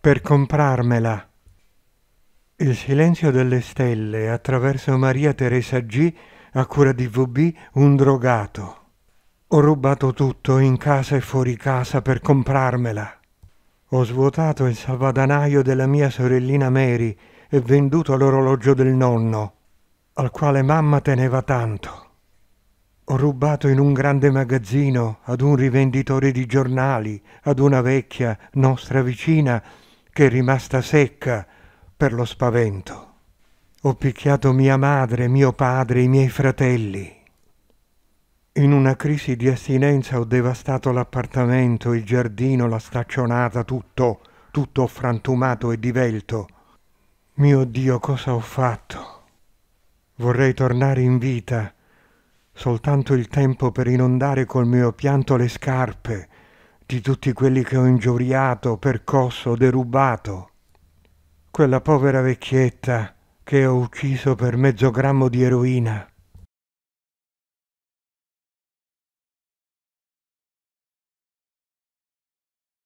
per comprarmela. Il silenzio delle stelle attraverso Maria Teresa G. a cura di VB un drogato. Ho rubato tutto in casa e fuori casa per comprarmela. Ho svuotato il salvadanaio della mia sorellina Mary e venduto l'orologio del nonno, al quale mamma teneva tanto. Ho rubato in un grande magazzino, ad un rivenditore di giornali, ad una vecchia nostra vicina, che è rimasta secca per lo spavento. Ho picchiato mia madre, mio padre, i miei fratelli. In una crisi di astinenza ho devastato l'appartamento, il giardino, la staccionata, tutto, tutto frantumato e divelto. Mio Dio, cosa ho fatto? Vorrei tornare in vita, soltanto il tempo per inondare col mio pianto le scarpe, di tutti quelli che ho ingiuriato, percosso, derubato. Quella povera vecchietta che ho ucciso per mezzo grammo di eroina.